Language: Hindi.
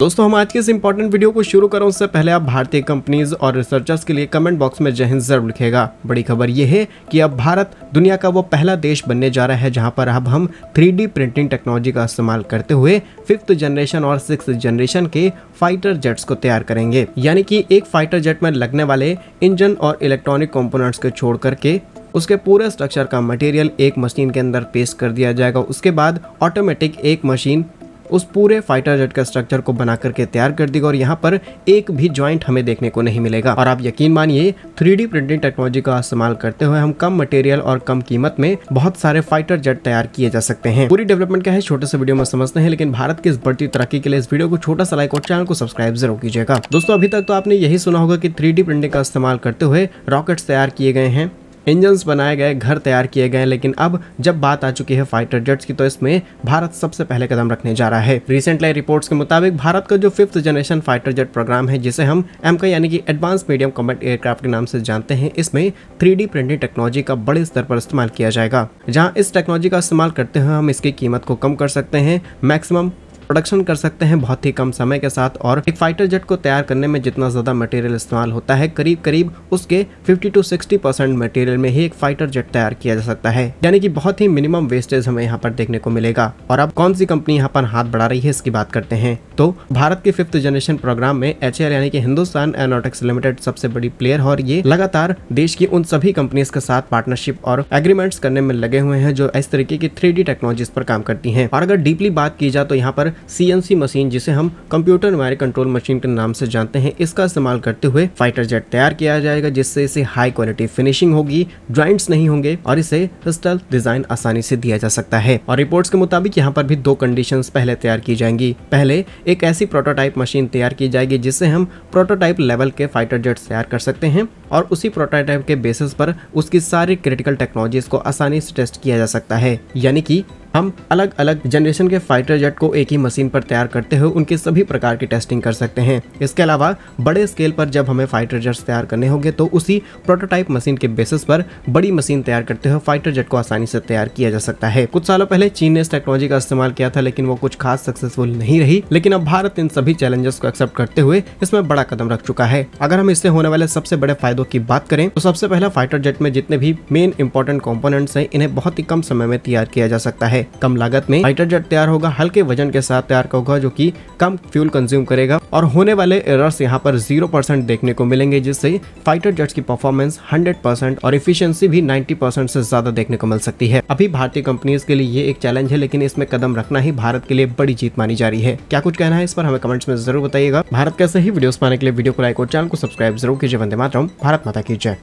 दोस्तों हम आज के इस इंपॉर्टेंट वीडियो को शुरू करो उससे पहले आप भारतीय कंपनीज और रिसर्चर्स के लिए कमेंट बॉक्स में जय हिंद जरूर लिखेगा बड़ी खबर यह है कि अब भारत दुनिया का वो पहला देश बनने जा रहा है जहां पर अब हम 3D प्रिंटिंग टेक्नोलॉजी का इस्तेमाल करते हुए फिफ्थ जनरेशन और सिक्स जनरेशन के फाइटर जेट्स को तैयार करेंगे यानी की एक फाइटर जेट में लगने वाले इंजन और इलेक्ट्रॉनिक कॉम्पोनेट्स को छोड़ करके उसके पूरे स्ट्रक्चर का मटेरियल एक मशीन के अंदर पेश कर दिया जाएगा उसके बाद ऑटोमेटिक एक मशीन उस पूरे फाइटर जेट का स्ट्रक्चर को बना करके तैयार कर देगा और यहाँ पर एक भी ज्वाइंट हमें देखने को नहीं मिलेगा और आप यकीन मानिए थ्री प्रिंटिंग टेक्नोलॉजी का इस्तेमाल करते हुए हम कम मटेरियल और कम कीमत में बहुत सारे फाइटर जेट तैयार किए जा सकते हैं पूरी डेवलपमेंट का है छोटे से वीडियो में समझते हैं लेकिन भारत की इस बढ़ती तरक्की के लिए इस वीडियो को छोटा सा लाइक और चैनल को सब्सक्राइब जरूर कीजिएगा दोस्तों अभी तक तो आपने यही सुना होगा की थ्री प्रिंटिंग का इस्तेमाल करते हुए रॉकेट तैयार किए गए हैं इंजन्स बनाए गए घर तैयार किए गए लेकिन अब जब बात आ चुकी है फाइटर जेट्स की तो इसमें भारत सबसे पहले कदम रखने जा रहा है रिसेंटली रिपोर्ट्स के मुताबिक भारत का जो fifth generation fighter jet programme है जिसे हम एम यानी कि एडवांस मीडियम कॉम्बेट एयरक्राफ्ट के नाम से जानते हैं इसमें थ्री प्रिंटिंग टेक्नोलॉजी का बड़े स्तर पर इस्तेमाल किया जाएगा जहाँ इस टेक्नोलॉजी का इस्तेमाल करते हुए हम इसकी कीमत को कम कर सकते हैं मैक्सिमम प्रोडक्शन कर सकते हैं बहुत ही कम समय के साथ और एक फाइटर जेट को तैयार करने में जितना ज़्यादा मटेरियल इस्तेमाल होता है करीब करीब उसके 50 टू 60 परसेंट मटेरियल में ही एक फाइटर जेट तैयार किया जा सकता है यानी कि बहुत ही मिनिमम वेस्टेज हमें यहाँ पर देखने को मिलेगा और अब कौन सी कंपनी यहाँ पर हाथ बढ़ा रही है इसकी बात करते हैं तो भारत के फिफ्थ जनरेशन प्रोग्राम में एच यानी कि हिंदुस्तान एरोनोटिक्स लिमिटेड सबसे बड़ी प्लेयर और ये लगातार देश की उन सभी कंपनीज के साथ पार्टनरशिप और एग्रीमेंट्स करने में लगे हुए हैं जो इस तरीके की थ्री टेक्नोलॉजीज पर काम करती है और अगर डीपली बात की जाए तो यहाँ पर पर सीएनसी मशीन जिसे हम कंप्यूटर मारे कंट्रोल मशीन के नाम से जानते हैं इसका इस्तेमाल करते हुए फाइटर जेट तैयार किया जाएगा जिससे इसे हाई क्वालिटी फिनिशिंग होगी ज्वाइंट्स नहीं होंगे और इसे स्टल डिजाइन आसानी से दिया जा सकता है और रिपोर्ट के मुताबिक यहाँ पर भी दो कंडीशन पहले तैयार की जाएंगी पहले एक ऐसी प्रोटोटाइप मशीन तैयार की जाएगी जिससे हम प्रोटोटाइप लेवल के फाइटर जेट तैयार कर सकते हैं और उसी प्रोटोटाइप के बेसिस पर उसकी सारी क्रिटिकल टेक्नोलॉजीज को आसानी से टेस्ट किया जा सकता है यानी कि हम अलग अलग जनरेशन के फाइटर जेट को एक ही मशीन पर तैयार करते हुए उनके सभी प्रकार की टेस्टिंग कर सकते हैं इसके अलावा बड़े स्केल पर जब हमें फाइटर जेट्स तैयार करने होंगे तो उसी प्रोटोटाइप मशीन के बेसिस पर बड़ी मशीन तैयार करते हुए फाइटर जेट को आसानी से तैयार किया जा सकता है कुछ सालों पहले चीन ने इस टेक्नोलॉजी का इस्तेमाल किया था लेकिन वो कुछ खास सक्सेसफुल नहीं रही लेकिन अब भारत इन सभी चैलेंजेस को एक्सेप्ट करते हुए इसमें बड़ा कदम रख चुका है अगर हम इससे होने वाले सबसे बड़े फायदों की बात करें तो सबसे पहला फाइटर जेट में जितने भी मेन इंपॉर्टेंट कॉम्पोनेंट्स हैं इन्हें बहुत ही कम समय में तैयार किया जा सकता है कम लागत में फाइटर जेट तैयार होगा हल्के वजन के साथ तैयार होगा जो की कम फ्यूल कंज्यूम करेगा और होने वाले एरर्स यहाँ पर जीरो परसेंट देखने को मिलेंगे जिससे फाइटर जेट्स की परफॉर्मेंस हंड्रेड परसेंट और इफिशियंसी भी नाइन्टी परसेंट से ज्यादा देखने को मिल सकती है अभी भारतीय कंपनीज के लिए ये एक चैलेंज है लेकिन इसमें कदम रखना ही भारत के लिए बड़ी जीत मानी जा रही है क्या कुछ कहना है इस पर हमें कमेंट्स में जरूर बताइएगा भारत कैसे ही वीडियोस पाने के लिए वीडियो को लाइक और चैनल को सब्सक्राइब जरूर कीजिए वंदे मातरम भारत माता की जय